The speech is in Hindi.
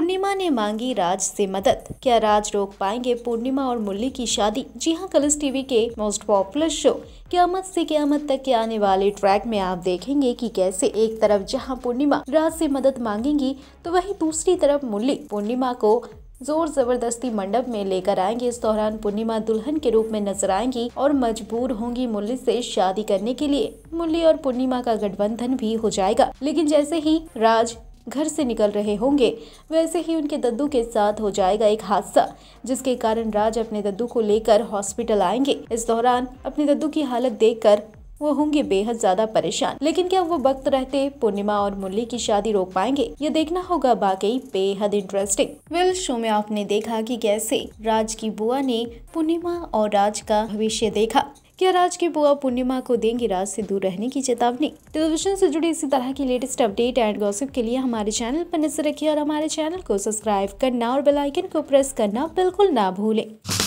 पूर्णिमा ने मांगी राज से मदद क्या राज रोक पाएंगे पूर्णिमा और मुरली की शादी जी हाँ कलर्स टीवी के most popular show Qayamat Se क्यामत तक के आने वाले ट्रैक में आप देखेंगे कि कैसे एक तरफ जहाँ पूर्णिमा राज से मदद मांगेंगी तो वहीं दूसरी तरफ मुरली पूर्णिमा को जोर जबरदस्ती मंडप में लेकर आएंगे इस दौरान पूर्णिमा दुल्हन के रूप में नजर आएंगी और मजबूर होंगी मुरली से शादी करने के लिए मुरली और पूर्णिमा का गठबंधन भी हो जाएगा लेकिन जैसे ही राज घर से निकल रहे होंगे वैसे ही उनके दद्दू के साथ हो जाएगा एक हादसा जिसके कारण राज अपने दद्दू को लेकर हॉस्पिटल आएंगे इस दौरान अपने दद्दू की हालत देखकर वो होंगे बेहद ज्यादा परेशान लेकिन क्या वो वक्त रहते पूर्णिमा और मुरली की शादी रोक पाएंगे ये देखना होगा बाकी बेहद इंटरेस्टिंग वेल शो में आपने देखा कि कैसे राज की बुआ ने पूर्णिमा और राज का भविष्य देखा क्या राज की बुआ पूर्णिमा को देंगी राज से दूर रहने की चेतावनी टेलीविजन से जुड़ी इसी तरह की लेटेस्ट अपडेट एंड गॉसिप के लिए हमारे चैनल पर नजर रखिए और हमारे चैनल को सब्सक्राइब करना और बेलाइकन को प्रेस करना बिल्कुल ना भूलें